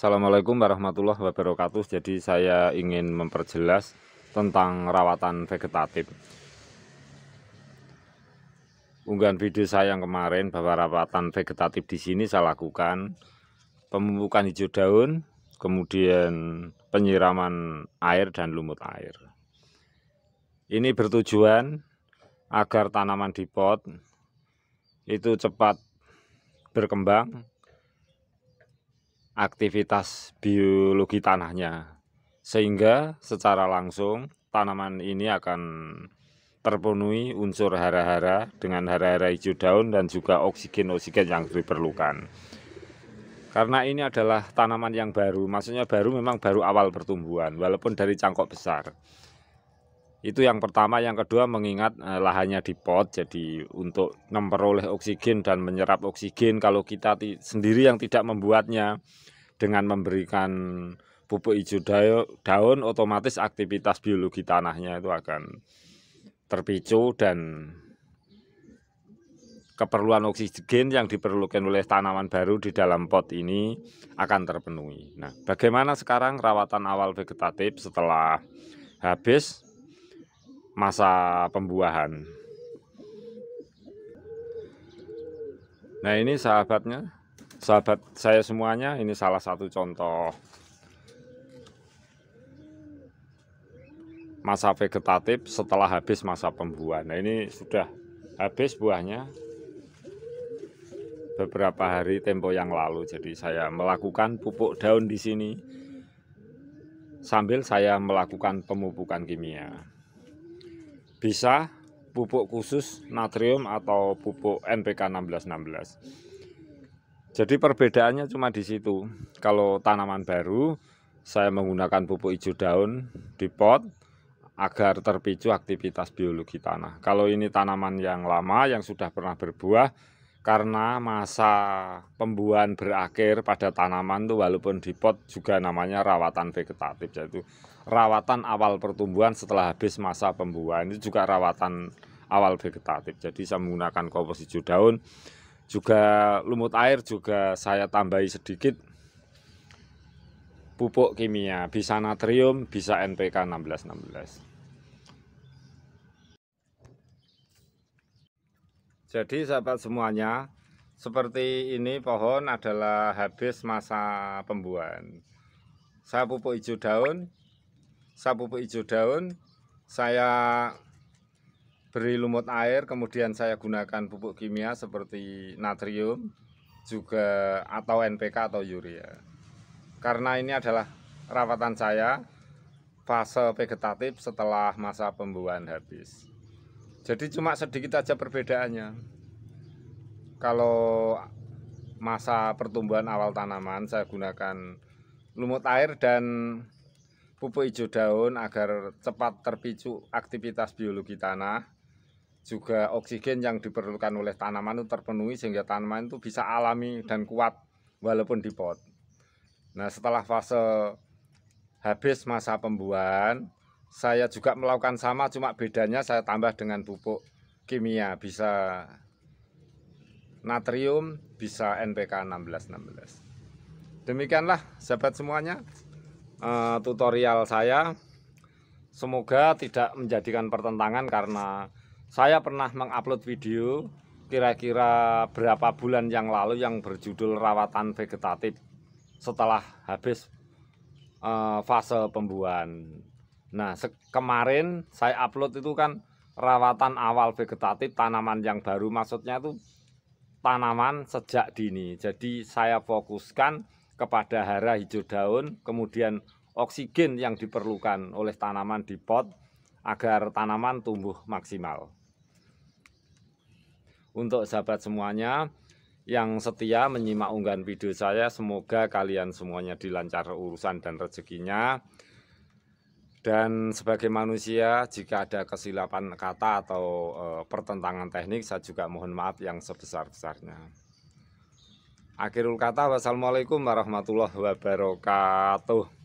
Assalamualaikum warahmatullahi wabarakatuh Jadi saya ingin memperjelas tentang rawatan vegetatif Unggahan video saya yang kemarin bahwa rawatan vegetatif di sini saya lakukan Pemupukan hijau daun, kemudian penyiraman air dan lumut air Ini bertujuan agar tanaman di pot itu cepat berkembang aktivitas biologi tanahnya sehingga secara langsung tanaman ini akan terpenuhi unsur hara-hara dengan hara-hara hijau daun dan juga oksigen-oksigen yang diperlukan. Karena ini adalah tanaman yang baru, maksudnya baru memang baru awal pertumbuhan, walaupun dari cangkok besar. Itu yang pertama, yang kedua mengingat eh, lahannya di pot jadi untuk memperoleh oksigen dan menyerap oksigen kalau kita sendiri yang tidak membuatnya dengan memberikan pupuk hijau daun otomatis aktivitas biologi tanahnya itu akan terpicu dan keperluan oksigen yang diperlukan oleh tanaman baru di dalam pot ini akan terpenuhi. Nah, bagaimana sekarang rawatan awal vegetatif setelah habis masa pembuahan. Nah ini sahabatnya, sahabat saya semuanya ini salah satu contoh masa vegetatif setelah habis masa pembuahan. Nah ini sudah habis buahnya beberapa hari tempo yang lalu. Jadi saya melakukan pupuk daun di sini sambil saya melakukan pemupukan kimia bisa pupuk khusus natrium atau pupuk NPK 1616. Jadi perbedaannya cuma di situ. Kalau tanaman baru saya menggunakan pupuk hijau daun di pot agar terpicu aktivitas biologi tanah. Kalau ini tanaman yang lama yang sudah pernah berbuah karena masa pembuahan berakhir pada tanaman tuh walaupun di pot juga namanya rawatan vegetatif yaitu rawatan awal pertumbuhan setelah habis masa pembuahan itu juga rawatan awal vegetatif jadi saya menggunakan kompos hijau daun juga lumut air juga saya tambahi sedikit pupuk kimia bisa natrium bisa NPK 1616 16. Jadi sahabat semuanya, seperti ini pohon adalah habis masa pembuahan. Saya pupuk hijau daun, saya pupuk hijau daun, saya beri lumut air, kemudian saya gunakan pupuk kimia seperti natrium, juga atau NPK atau urea. Karena ini adalah rawatan saya fase vegetatif setelah masa pembuahan habis jadi cuma sedikit aja perbedaannya kalau masa pertumbuhan awal tanaman saya gunakan lumut air dan pupuk hijau daun agar cepat terpicu aktivitas biologi tanah juga oksigen yang diperlukan oleh tanaman itu terpenuhi sehingga tanaman itu bisa alami dan kuat walaupun di pot nah setelah fase habis masa pembuahan saya juga melakukan sama cuma bedanya saya tambah dengan pupuk kimia bisa natrium bisa NPK 1616 demikianlah sahabat semuanya eh, tutorial saya semoga tidak menjadikan pertentangan karena saya pernah mengupload video kira-kira berapa bulan yang lalu yang berjudul rawatan vegetatif setelah habis eh, fase pembuahan Nah, kemarin saya upload itu kan rawatan awal vegetatif tanaman yang baru maksudnya itu tanaman sejak dini. Jadi saya fokuskan kepada hara hijau daun, kemudian oksigen yang diperlukan oleh tanaman di pot agar tanaman tumbuh maksimal. Untuk sahabat semuanya yang setia menyimak unggahan video saya, semoga kalian semuanya dilancar urusan dan rezekinya. Dan sebagai manusia, jika ada kesilapan kata atau e, pertentangan teknik, saya juga mohon maaf yang sebesar-besarnya. Akhirul kata, wassalamualaikum warahmatullahi wabarakatuh.